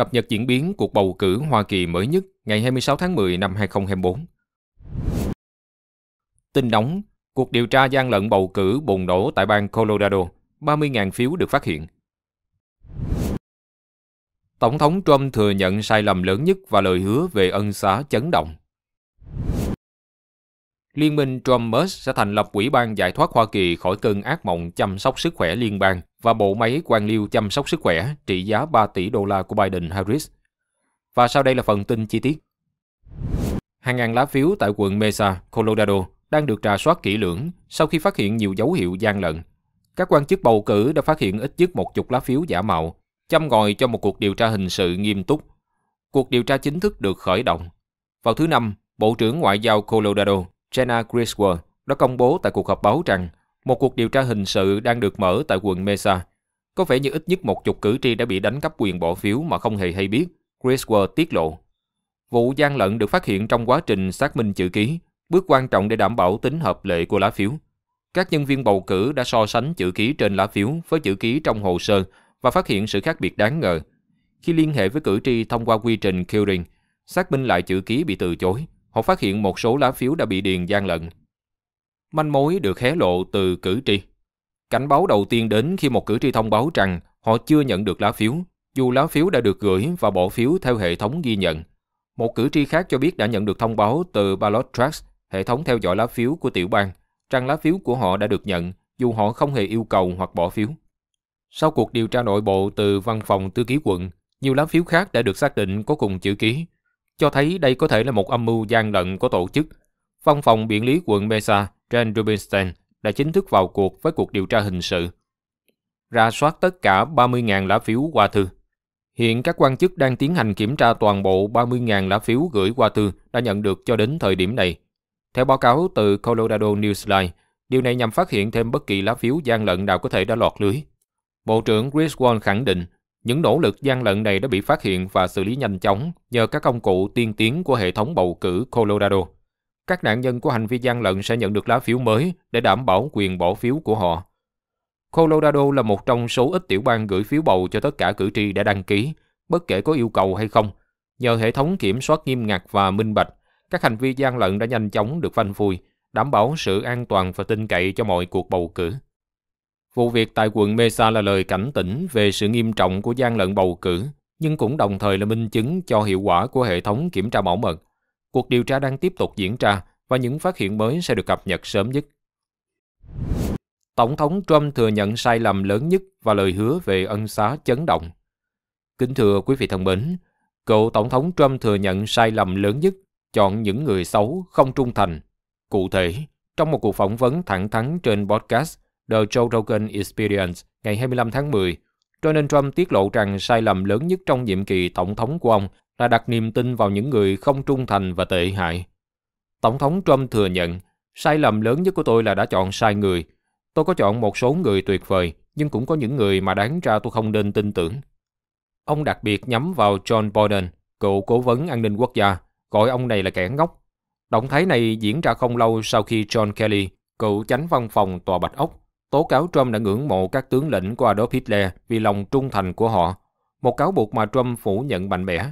cập nhật diễn biến cuộc bầu cử Hoa Kỳ mới nhất ngày 26 tháng 10 năm 2024. Tin nóng, cuộc điều tra gian lận bầu cử bùng nổ tại bang Colorado, 30.000 phiếu được phát hiện. Tổng thống Trump thừa nhận sai lầm lớn nhất và lời hứa về ân xá chấn động. Liên minh trump Trumpers sẽ thành lập Ủy ban giải thoát Hoa Kỳ khỏi cơn ác mộng chăm sóc sức khỏe liên bang và bộ máy quan liêu chăm sóc sức khỏe trị giá 3 tỷ đô la của Biden-Harris. Và sau đây là phần tin chi tiết. Hàng ngàn lá phiếu tại quận Mesa, Colorado đang được trà soát kỹ lưỡng sau khi phát hiện nhiều dấu hiệu gian lận. Các quan chức bầu cử đã phát hiện ít nhất một chục lá phiếu giả mạo, chăm ngòi cho một cuộc điều tra hình sự nghiêm túc. Cuộc điều tra chính thức được khởi động. Vào thứ Năm, Bộ trưởng Ngoại giao Colorado Jenna Griswold đã công bố tại cuộc họp báo rằng một cuộc điều tra hình sự đang được mở tại quận Mesa. Có vẻ như ít nhất một chục cử tri đã bị đánh cắp quyền bỏ phiếu mà không hề hay biết, Griswold tiết lộ. Vụ gian lận được phát hiện trong quá trình xác minh chữ ký, bước quan trọng để đảm bảo tính hợp lệ của lá phiếu. Các nhân viên bầu cử đã so sánh chữ ký trên lá phiếu với chữ ký trong hồ sơ và phát hiện sự khác biệt đáng ngờ. Khi liên hệ với cử tri thông qua quy trình Curing, xác minh lại chữ ký bị từ chối, họ phát hiện một số lá phiếu đã bị điền gian lận. Manh mối được hé lộ từ cử tri. Cảnh báo đầu tiên đến khi một cử tri thông báo rằng họ chưa nhận được lá phiếu, dù lá phiếu đã được gửi và bỏ phiếu theo hệ thống ghi nhận. Một cử tri khác cho biết đã nhận được thông báo từ Ballot Tracks, hệ thống theo dõi lá phiếu của tiểu bang, rằng lá phiếu của họ đã được nhận dù họ không hề yêu cầu hoặc bỏ phiếu. Sau cuộc điều tra nội bộ từ văn phòng thư ký quận, nhiều lá phiếu khác đã được xác định có cùng chữ ký, cho thấy đây có thể là một âm mưu gian lận của tổ chức. Văn phòng biện lý quận Mesa, Jen Rubinstein, đã chính thức vào cuộc với cuộc điều tra hình sự. Ra soát tất cả 30.000 lá phiếu qua thư. Hiện các quan chức đang tiến hành kiểm tra toàn bộ 30.000 lá phiếu gửi qua thư đã nhận được cho đến thời điểm này. Theo báo cáo từ Colorado Newsline, điều này nhằm phát hiện thêm bất kỳ lá phiếu gian lận nào có thể đã lọt lưới. Bộ trưởng Chris Wall khẳng định những nỗ lực gian lận này đã bị phát hiện và xử lý nhanh chóng nhờ các công cụ tiên tiến của hệ thống bầu cử Colorado. Các nạn nhân của hành vi gian lận sẽ nhận được lá phiếu mới để đảm bảo quyền bỏ phiếu của họ. Colorado là một trong số ít tiểu bang gửi phiếu bầu cho tất cả cử tri đã đăng ký, bất kể có yêu cầu hay không. Nhờ hệ thống kiểm soát nghiêm ngặt và minh bạch, các hành vi gian lận đã nhanh chóng được phanh phui, đảm bảo sự an toàn và tin cậy cho mọi cuộc bầu cử. Vụ việc tại quận Mesa là lời cảnh tỉnh về sự nghiêm trọng của gian lận bầu cử, nhưng cũng đồng thời là minh chứng cho hiệu quả của hệ thống kiểm tra bảo mật. Cuộc điều tra đang tiếp tục diễn ra và những phát hiện mới sẽ được cập nhật sớm nhất. Tổng thống Trump thừa nhận sai lầm lớn nhất và lời hứa về ân xá chấn động. Kính thưa quý vị thân mến, cựu Tổng thống Trump thừa nhận sai lầm lớn nhất chọn những người xấu không trung thành. Cụ thể, trong một cuộc phỏng vấn thẳng thắn trên podcast, The Joe Rogan Experience ngày 25 tháng 10, Donald Trump tiết lộ rằng sai lầm lớn nhất trong nhiệm kỳ tổng thống của ông là đặt niềm tin vào những người không trung thành và tệ hại. Tổng thống Trump thừa nhận, sai lầm lớn nhất của tôi là đã chọn sai người. Tôi có chọn một số người tuyệt vời, nhưng cũng có những người mà đáng ra tôi không nên tin tưởng. Ông đặc biệt nhắm vào John Biden, cựu cố vấn an ninh quốc gia, gọi ông này là kẻ ngốc. Động thái này diễn ra không lâu sau khi John Kelly, cựu chánh văn phòng Tòa Bạch Ốc, tố cáo Trump đã ngưỡng mộ các tướng lĩnh của Adolf Hitler vì lòng trung thành của họ, một cáo buộc mà Trump phủ nhận mạnh mẽ.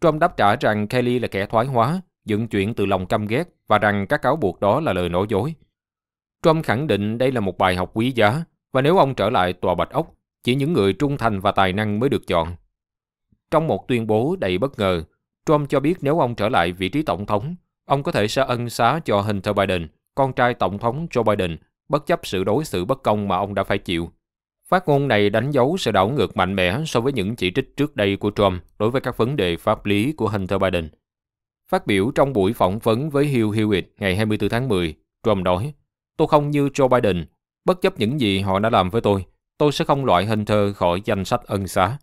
Trump đáp trả rằng Kelly là kẻ thoái hóa, dựng chuyện từ lòng căm ghét và rằng các cáo buộc đó là lời nói dối. Trump khẳng định đây là một bài học quý giá và nếu ông trở lại tòa Bạch Ốc, chỉ những người trung thành và tài năng mới được chọn. Trong một tuyên bố đầy bất ngờ, Trump cho biết nếu ông trở lại vị trí tổng thống, ông có thể sẽ ân xá cho Hunter Biden, con trai tổng thống Joe Biden bất chấp sự đối xử bất công mà ông đã phải chịu. Phát ngôn này đánh dấu sự đảo ngược mạnh mẽ so với những chỉ trích trước đây của Trump đối với các vấn đề pháp lý của Hunter Biden. Phát biểu trong buổi phỏng vấn với Hugh Hewitt ngày 24 tháng 10, Trump nói, Tôi không như Joe Biden, bất chấp những gì họ đã làm với tôi, tôi sẽ không loại Hunter khỏi danh sách ân xá.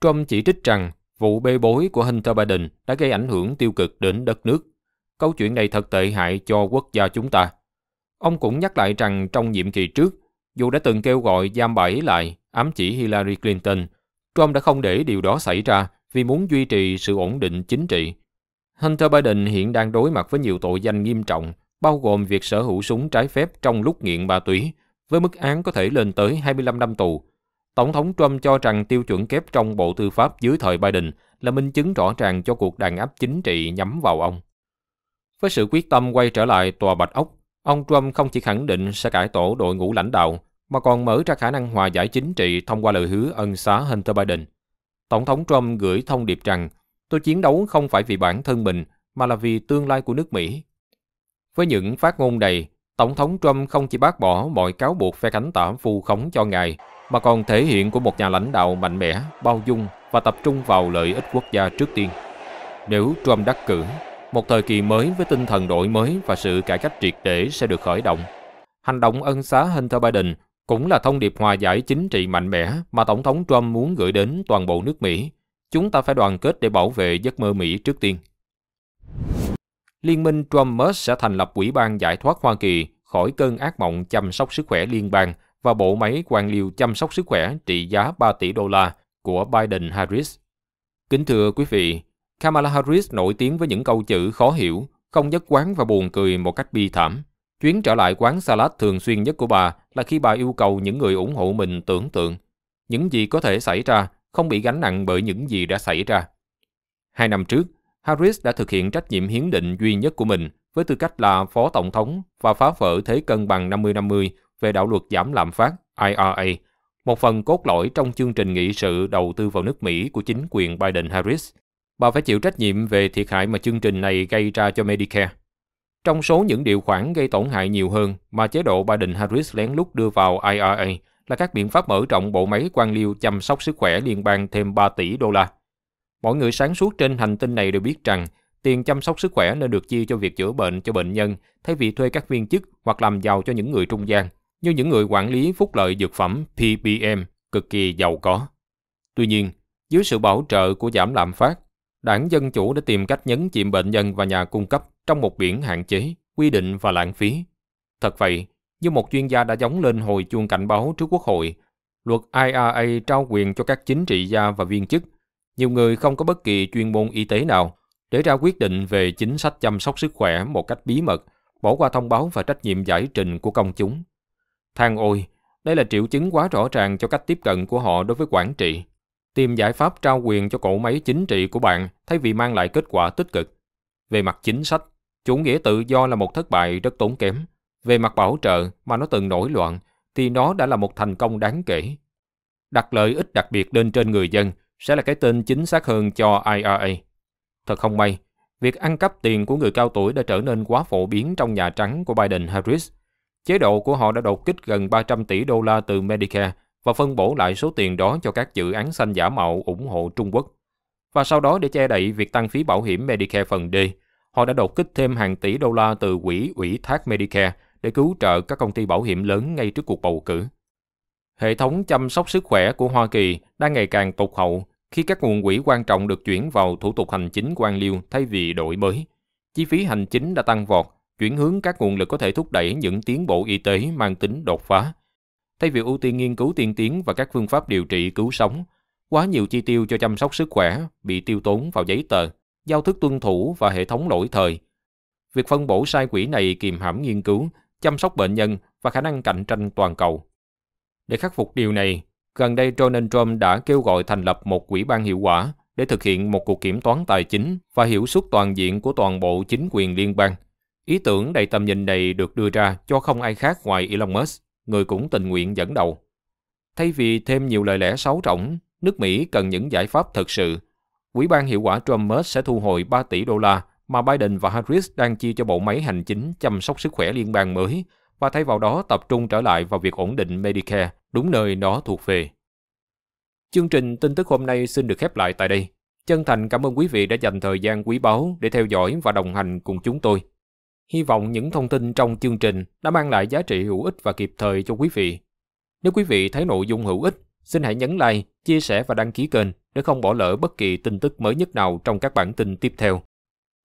Trump chỉ trích rằng vụ bê bối của Hunter Biden đã gây ảnh hưởng tiêu cực đến đất nước. Câu chuyện này thật tệ hại cho quốc gia chúng ta. Ông cũng nhắc lại rằng trong nhiệm kỳ trước, dù đã từng kêu gọi giam bà lại, ám chỉ Hillary Clinton, Trump đã không để điều đó xảy ra vì muốn duy trì sự ổn định chính trị. Hunter Biden hiện đang đối mặt với nhiều tội danh nghiêm trọng, bao gồm việc sở hữu súng trái phép trong lúc nghiện ma túy, với mức án có thể lên tới 25 năm tù. Tổng thống Trump cho rằng tiêu chuẩn kép trong Bộ Tư pháp dưới thời Biden là minh chứng rõ ràng cho cuộc đàn áp chính trị nhắm vào ông. Với sự quyết tâm quay trở lại tòa Bạch Ốc, Ông Trump không chỉ khẳng định sẽ cải tổ đội ngũ lãnh đạo, mà còn mở ra khả năng hòa giải chính trị thông qua lời hứa ân xá Hunter Biden. Tổng thống Trump gửi thông điệp rằng tôi chiến đấu không phải vì bản thân mình mà là vì tương lai của nước Mỹ. Với những phát ngôn đầy, Tổng thống Trump không chỉ bác bỏ mọi cáo buộc phe cánh tả phù khống cho ngài, mà còn thể hiện của một nhà lãnh đạo mạnh mẽ, bao dung và tập trung vào lợi ích quốc gia trước tiên. Nếu Trump đắc cử, một thời kỳ mới với tinh thần đổi mới và sự cải cách triệt để sẽ được khởi động. Hành động ân xá Hunter Biden cũng là thông điệp hòa giải chính trị mạnh mẽ mà Tổng thống Trump muốn gửi đến toàn bộ nước Mỹ. Chúng ta phải đoàn kết để bảo vệ giấc mơ Mỹ trước tiên. Liên minh Trump-Musk sẽ thành lập Ủy ban giải thoát Hoa Kỳ khỏi cơn ác mộng chăm sóc sức khỏe liên bang và bộ máy quan liêu chăm sóc sức khỏe trị giá 3 tỷ đô la của Biden-Harris. Kính thưa quý vị, Kamala Harris nổi tiếng với những câu chữ khó hiểu, không nhất quán và buồn cười một cách bi thảm. Chuyến trở lại quán salad thường xuyên nhất của bà là khi bà yêu cầu những người ủng hộ mình tưởng tượng. Những gì có thể xảy ra không bị gánh nặng bởi những gì đã xảy ra. Hai năm trước, Harris đã thực hiện trách nhiệm hiến định duy nhất của mình với tư cách là Phó Tổng thống và phá vỡ thế cân bằng 50-50 về đạo luật giảm lạm phát IRA, một phần cốt lõi trong chương trình nghị sự đầu tư vào nước Mỹ của chính quyền Biden-Harris bà phải chịu trách nhiệm về thiệt hại mà chương trình này gây ra cho Medicare. Trong số những điều khoản gây tổn hại nhiều hơn mà chế độ Biden-Harris lén lút đưa vào IRA là các biện pháp mở rộng bộ máy quan liêu chăm sóc sức khỏe liên bang thêm 3 tỷ đô la. Mọi người sáng suốt trên hành tinh này đều biết rằng tiền chăm sóc sức khỏe nên được chia cho việc chữa bệnh cho bệnh nhân thay vì thuê các viên chức hoặc làm giàu cho những người trung gian như những người quản lý phúc lợi dược phẩm PBM cực kỳ giàu có. Tuy nhiên, dưới sự bảo trợ của giảm lạm phát, Đảng Dân Chủ đã tìm cách nhấn chìm bệnh nhân và nhà cung cấp trong một biển hạn chế, quy định và lãng phí. Thật vậy, như một chuyên gia đã giống lên hồi chuông cảnh báo trước Quốc hội, luật IRA trao quyền cho các chính trị gia và viên chức, nhiều người không có bất kỳ chuyên môn y tế nào, để ra quyết định về chính sách chăm sóc sức khỏe một cách bí mật, bỏ qua thông báo và trách nhiệm giải trình của công chúng. Thang ôi, đây là triệu chứng quá rõ ràng cho cách tiếp cận của họ đối với quản trị tìm giải pháp trao quyền cho cỗ máy chính trị của bạn thay vì mang lại kết quả tích cực. Về mặt chính sách, chủ nghĩa tự do là một thất bại rất tốn kém. Về mặt bảo trợ mà nó từng nổi loạn thì nó đã là một thành công đáng kể. Đặt lợi ích đặc biệt lên trên người dân sẽ là cái tên chính xác hơn cho IRA. Thật không may, việc ăn cắp tiền của người cao tuổi đã trở nên quá phổ biến trong Nhà Trắng của Biden-Harris. Chế độ của họ đã đột kích gần 300 tỷ đô la từ Medicare và phân bổ lại số tiền đó cho các dự án xanh giả mạo ủng hộ Trung Quốc. Và sau đó để che đậy việc tăng phí bảo hiểm Medicare phần D, họ đã đột kích thêm hàng tỷ đô la từ quỹ ủy thác Medicare để cứu trợ các công ty bảo hiểm lớn ngay trước cuộc bầu cử. Hệ thống chăm sóc sức khỏe của Hoa Kỳ đang ngày càng tụt hậu khi các nguồn quỹ quan trọng được chuyển vào thủ tục hành chính quan liêu thay vì đổi mới. Chi phí hành chính đã tăng vọt, chuyển hướng các nguồn lực có thể thúc đẩy những tiến bộ y tế mang tính đột phá Thay vì ưu tiên nghiên cứu tiên tiến và các phương pháp điều trị cứu sống, quá nhiều chi tiêu cho chăm sóc sức khỏe bị tiêu tốn vào giấy tờ, giao thức tuân thủ và hệ thống lỗi thời. Việc phân bổ sai quỹ này kìm hãm nghiên cứu, chăm sóc bệnh nhân và khả năng cạnh tranh toàn cầu. Để khắc phục điều này, gần đây Donald Trump đã kêu gọi thành lập một quỹ ban hiệu quả để thực hiện một cuộc kiểm toán tài chính và hiệu suất toàn diện của toàn bộ chính quyền liên bang. Ý tưởng đầy tầm nhìn này được đưa ra cho không ai khác ngoài Elon Musk, người cũng tình nguyện dẫn đầu. Thay vì thêm nhiều lời lẽ xấu rỗng, nước Mỹ cần những giải pháp thực sự. Quỹ ban hiệu quả Trump mới sẽ thu hồi 3 tỷ đô la mà Biden và Harris đang chia cho bộ máy hành chính chăm sóc sức khỏe liên bang mới và thay vào đó tập trung trở lại vào việc ổn định Medicare đúng nơi nó thuộc về. Chương trình tin tức hôm nay xin được khép lại tại đây. Chân thành cảm ơn quý vị đã dành thời gian quý báu để theo dõi và đồng hành cùng chúng tôi. Hy vọng những thông tin trong chương trình đã mang lại giá trị hữu ích và kịp thời cho quý vị. Nếu quý vị thấy nội dung hữu ích, xin hãy nhấn like, chia sẻ và đăng ký kênh để không bỏ lỡ bất kỳ tin tức mới nhất nào trong các bản tin tiếp theo.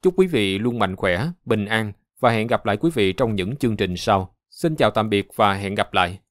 Chúc quý vị luôn mạnh khỏe, bình an và hẹn gặp lại quý vị trong những chương trình sau. Xin chào tạm biệt và hẹn gặp lại.